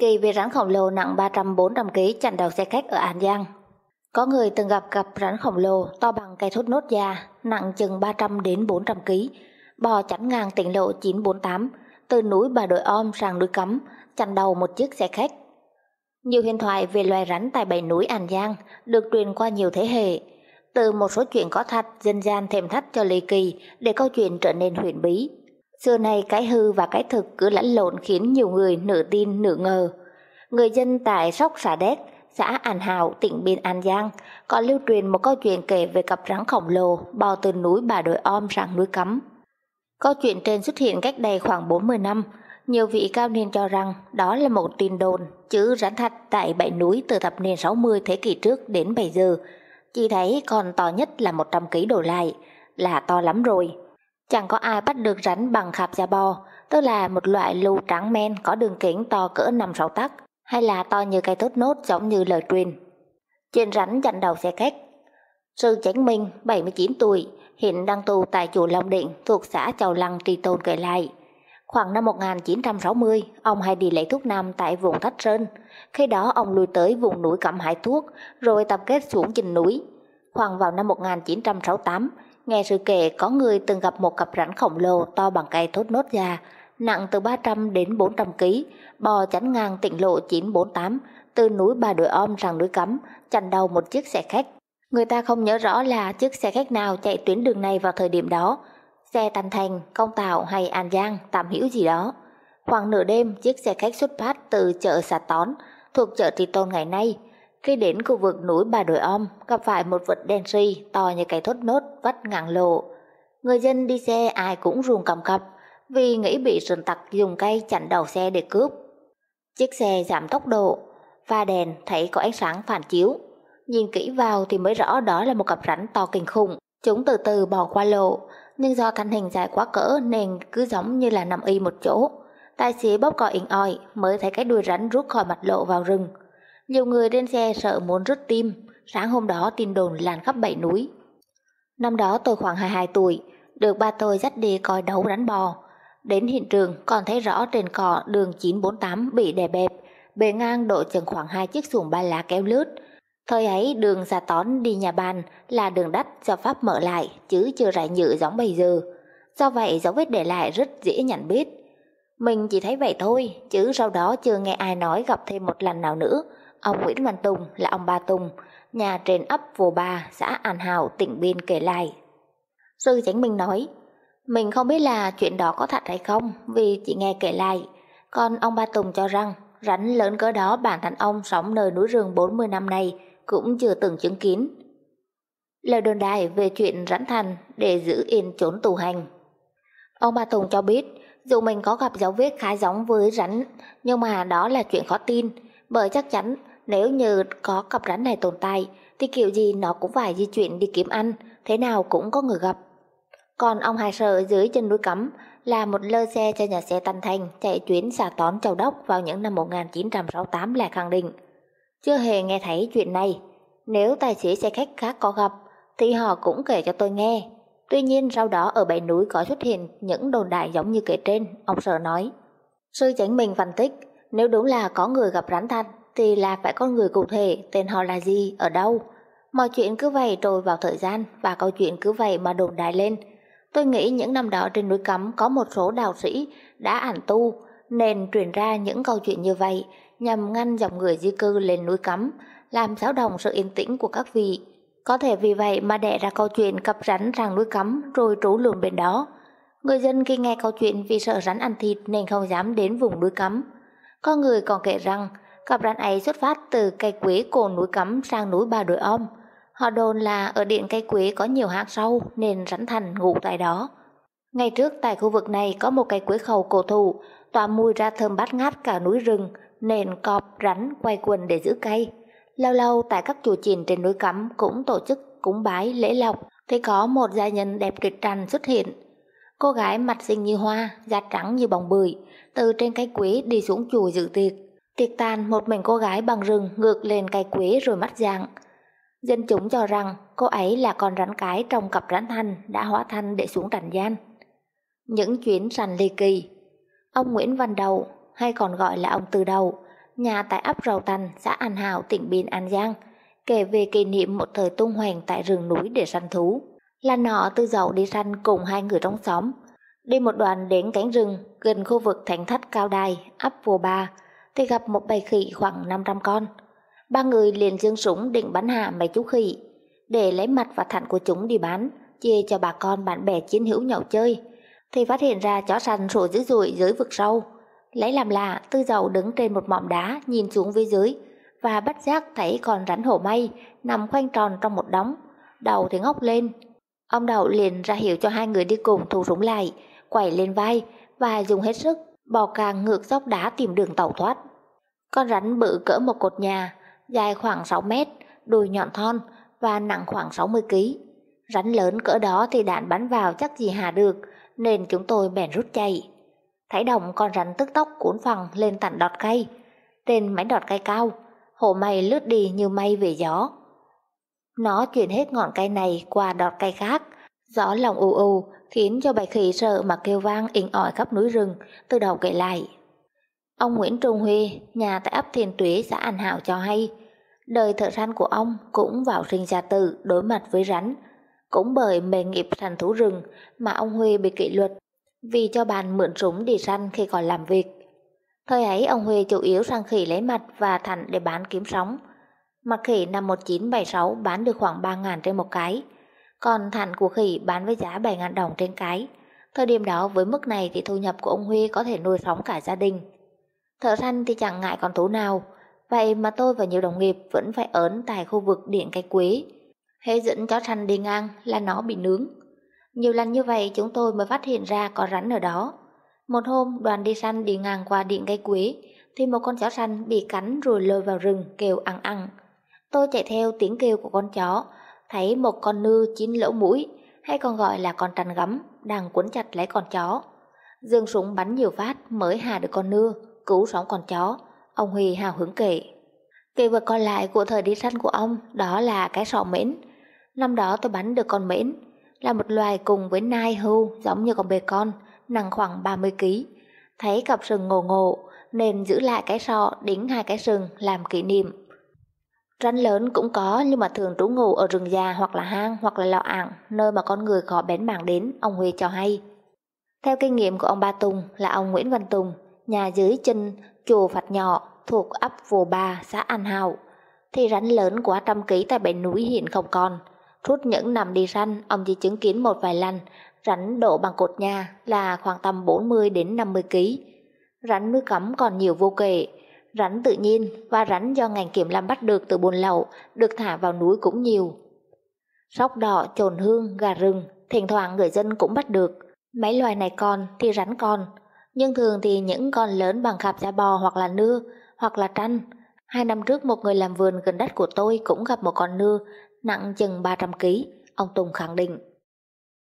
kỳ với rắn khổng lồ nặng 300-400 kg chặn đầu xe khách ở An Giang. Có người từng gặp gặp rắn khổng lồ to bằng cây thốt nốt già, nặng chừng 300 đến 400 kg, bò chắn ngang tỉnh lộ 948, từ núi Bà Đội Om sang núi Cấm, chặn đầu một chiếc xe khách. Nhiều huyền thoại về loài rắn tại bảy núi An Giang được truyền qua nhiều thế hệ, từ một số chuyện có thật dân gian thèm thắt cho lì kỳ để câu chuyện trở nên huyền bí. Xưa nay cái hư và cái thực cứ lẫn lộn khiến nhiều người nửa tin nửa ngờ. Người dân tại Sóc Xà đét, xã An Hào, tỉnh Biên An Giang còn lưu truyền một câu chuyện kể về cặp rắn khổng lồ bò từ núi Bà đội Om sang núi Cấm. Câu chuyện trên xuất hiện cách đây khoảng 40 năm, nhiều vị cao niên cho rằng đó là một tin đồn chứ rắn thạch tại bảy núi từ thập niên 60 thế kỷ trước đến bây giờ, chỉ thấy còn to nhất là 100 kg đổ lại, là to lắm rồi. Chẳng có ai bắt được rắn bằng khạp da bò, tức là một loại lưu trắng men có đường kính to cỡ 5-6 tắc, hay là to như cây thốt nốt giống như lời truyền. trên rắn chặn đầu xe khách Sư Chánh Minh, 79 tuổi, hiện đang tù tại chùa Long Định thuộc xã Chầu Lăng Tri Tôn kể lại. Khoảng năm 1960, ông hay đi lấy thuốc nam tại vùng Thách Sơn. Khi đó ông lui tới vùng núi cẩm hải thuốc, rồi tập kết xuống trình núi. Khoảng vào năm 1968, Nghe sự kể có người từng gặp một cặp rắn khổng lồ to bằng cây thốt nốt già, nặng từ 300 đến 400 kg, bò chắn ngang tỉnh lộ 948, từ núi Bà Đội Om sang núi Cấm, chặn đầu một chiếc xe khách. Người ta không nhớ rõ là chiếc xe khách nào chạy tuyến đường này vào thời điểm đó, xe Tân Thành, Công Tảo hay An Giang, tạm Hữu gì đó. Khoảng nửa đêm, chiếc xe khách xuất phát từ chợ Sà Tón, thuộc chợ Tri Tôn ngày nay, khi đến khu vực núi Bà Đồi Om, gặp phải một vật đen ri to như cây thốt nốt vắt ngang lộ. Người dân đi xe ai cũng ruồng cầm cập vì nghĩ bị sơn tặc dùng cây chặn đầu xe để cướp. Chiếc xe giảm tốc độ, pha đèn thấy có ánh sáng phản chiếu. Nhìn kỹ vào thì mới rõ đó là một cặp rắn to kinh khủng. Chúng từ từ bò qua lộ, nhưng do căn hình dài quá cỡ nên cứ giống như là nằm y một chỗ. Tài xế bóp cò inh ỏi mới thấy cái đuôi rắn rút khỏi mặt lộ vào rừng. Nhiều người trên xe sợ muốn rút tim, sáng hôm đó tin đồn lan khắp bảy núi. Năm đó tôi khoảng 22 tuổi, được ba tôi dắt đi coi đấu rắn bò. Đến hiện trường còn thấy rõ trên cỏ đường 948 bị đè bẹp, bề ngang độ chừng khoảng hai chiếc xuồng ba lá kéo lướt. Thời ấy đường xà tón đi nhà bàn là đường đất do Pháp mở lại chứ chưa rải nhựa giống bây giờ. Do vậy dấu vết để lại rất dễ nhận biết. Mình chỉ thấy vậy thôi chứ sau đó chưa nghe ai nói gặp thêm một lần nào nữa Ông Nguyễn Văn Tùng là ông Ba Tùng, nhà trên ấp Vô Ba, xã An Hào, tỉnh Biên kể lại. Sư Chánh Minh nói, mình không biết là chuyện đó có thật hay không vì chỉ nghe kể lại. Còn ông Ba Tùng cho rằng rắn lớn cỡ đó bản thân ông sống nơi núi rừng 40 năm nay cũng chưa từng chứng kiến. Lời đồn đại về chuyện rắn thành để giữ yên trốn tù hành. Ông Ba Tùng cho biết dù mình có gặp dấu vết khá giống với rắn nhưng mà đó là chuyện khó tin bởi chắc chắn nếu như có cặp rắn này tồn tại, thì kiểu gì nó cũng phải di chuyển đi kiếm ăn, thế nào cũng có người gặp. Còn ông Hải sợ dưới chân núi cấm là một lơ xe cho nhà xe Tân Thành chạy chuyến xà tón Châu Đốc vào những năm 1968 là khẳng định. Chưa hề nghe thấy chuyện này. Nếu tài xế xe khách khác có gặp, thì họ cũng kể cho tôi nghe. Tuy nhiên sau đó ở bãi núi có xuất hiện những đồn đại giống như kể trên, ông sợ nói. Sư chánh mình phân tích, nếu đúng là có người gặp rắn thanh thì là phải con người cụ thể, tên họ là gì, ở đâu. Mọi chuyện cứ vậy trôi vào thời gian và câu chuyện cứ vậy mà đồn đại lên. Tôi nghĩ những năm đó trên núi cấm có một số đạo sĩ đã ẩn tu nên truyền ra những câu chuyện như vậy nhằm ngăn dòng người di cư lên núi cấm, làm xáo động sự yên tĩnh của các vị. Có thể vì vậy mà đẻ ra câu chuyện cặp rắn rằng núi cấm rồi trú lùn bên đó. Người dân khi nghe câu chuyện vì sợ rắn ăn thịt nên không dám đến vùng núi cấm. Có người còn kể rằng Cặp đàn ấy xuất phát từ cây quế cổ núi cấm sang núi Bà đội Om. Họ đồn là ở điện cây quế có nhiều hang sâu nên rắn thành ngủ tại đó. Ngày trước tại khu vực này có một cây quế khẩu cổ thụ, tỏa mùi ra thơm bát ngát cả núi rừng nên cọp rắn quay quần để giữ cây. Lâu lâu tại các chùa chiền trên núi cấm cũng tổ chức cúng bái lễ lộc thì có một gia nhân đẹp tuyệt trần xuất hiện. Cô gái mặt xinh như hoa, da trắng như bồng bưởi, từ trên cây quế đi xuống chùa dự tiệc. Tiệc tàn một mình cô gái bằng rừng ngược lên cây quế rồi mất dạng. Dân chúng cho rằng cô ấy là con rắn cái trong cặp rắn thanh đã hóa thanh để xuống trần gian. Những chuyến săn ly kỳ Ông Nguyễn Văn Đầu hay còn gọi là ông Từ Đầu nhà tại ấp Rầu Tần, xã An Hảo, tỉnh Biên An Giang kể về kỷ niệm một thời tung hoành tại rừng núi để săn thú. Là nọ từ Dậu đi săn cùng hai người trong xóm đi một đoàn đến cánh rừng gần khu vực thánh thất cao đài ấp vô ba thì gặp một bầy khỉ khoảng 500 con. Ba người liền dương súng định bắn hạ mấy chú khỉ, để lấy mặt và thận của chúng đi bán, chia cho bà con bạn bè chiến hữu nhậu chơi, thì phát hiện ra chó săn sủa dữ dội dưới vực sâu. Lấy làm lạ, tư dầu đứng trên một mỏm đá nhìn xuống phía dưới và bắt giác thấy con rắn hổ may nằm khoanh tròn trong một đống, đầu thì ngóc lên. Ông đầu liền ra hiệu cho hai người đi cùng thu súng lại, quẩy lên vai và dùng hết sức bò càng ngược dốc đá tìm đường tẩu thoát. Con rắn bự cỡ một cột nhà, dài khoảng 6 mét, đùi nhọn thon và nặng khoảng 60 kg. Rắn lớn cỡ đó thì đạn bắn vào chắc gì hà được, nên chúng tôi bèn rút chạy. Thấy đồng con rắn tức tốc cuốn phẳng lên tận đọt cây. Trên mái đọt cây cao, hổ mây lướt đi như mây về gió. Nó chuyển hết ngọn cây này qua đọt cây khác, gió lòng ù ù, khiến cho bạch khỉ sợ mà kêu vang inh ỏi khắp núi rừng, từ đầu kể lại. Ông Nguyễn Trung Huy, nhà tại ấp Thiền Tuế, xã An Hảo cho hay, đời thợ săn của ông cũng vào sinh ra tử đối mặt với rắn. Cũng bởi nghề nghiệp săn thú rừng mà ông Huy bị kỷ luật vì cho bàn mượn súng đi săn khi còn làm việc. Thời ấy ông Huy chủ yếu săn khỉ lấy mặt và thành để bán kiếm sóng. Mặt khỉ năm 1976 bán được khoảng 3.000 trên một cái – còn thản của khỉ bán với giá 7.000 đồng trên cái. Thời điểm đó với mức này thì thu nhập của ông Huy có thể nuôi sống cả gia đình. Thợ săn thì chẳng ngại con thú nào, vậy mà tôi và nhiều đồng nghiệp vẫn phải ớn tại khu vực điện cây quế. Hễ dẫn chó săn đi ngang là nó bị nướng. Nhiều lần như vậy chúng tôi mới phát hiện ra có rắn ở đó. Một hôm đoàn đi săn đi ngang qua điện cây quế thì một con chó săn bị cắn rồi lôi vào rừng kêu ăn ăn. Tôi chạy theo tiếng kêu của con chó thấy một con nư chín lỗ mũi, hay còn gọi là con trăn gấm, đang quấn chặt lấy con chó. Dương súng bắn nhiều phát mới hạ được con nư, cứu sống con chó. Ông Huy hào hứng kể. Kỳ vật còn lại của thời đi săn của ông đó là cái sọ mễn. Năm đó tôi bắn được con mễn, là một loài cùng với nai hưu giống như con bê con, nặng khoảng 30kg. Thấy cặp sừng ngổ ngổ nên giữ lại cái sọ đính hai cái sừng làm kỷ niệm Rắn lớn cũng có nhưng mà thường trú ngụ ở rừng già hoặc là hang hoặc là lò ảng, nơi mà con người khó bén mảng đến, ông Huy cho hay. Theo kinh nghiệm của ông Ba Tùng là ông Nguyễn Văn Tùng, nhà dưới chân chùa Phật Nhỏ thuộc ấp Vồ Bà, xã An Hảo, thì rắn lớn quá trăm ký tại bể núi hiện không còn. Rút những nằm đi săn, ông chỉ chứng kiến một vài lần, rắn độ bằng cột nhà là khoảng tầm 40 đến 50 ký. Rắn nuôi cấm còn nhiều vô kể, Rắn tự nhiên và rắn do ngành kiểm lâm bắt được từ bồn lậu được thả vào núi cũng nhiều. Sóc đỏ, trồn hương, gà rừng, thỉnh thoảng người dân cũng bắt được. Mấy loài này còn thì rắn con, nhưng thường thì những con lớn bằng khạp da bò hoặc là nưa, hoặc là tranh. Hai năm trước một người làm vườn gần đất của tôi cũng gặp một con nưa nặng chừng 300 kg, ông Tùng khẳng định.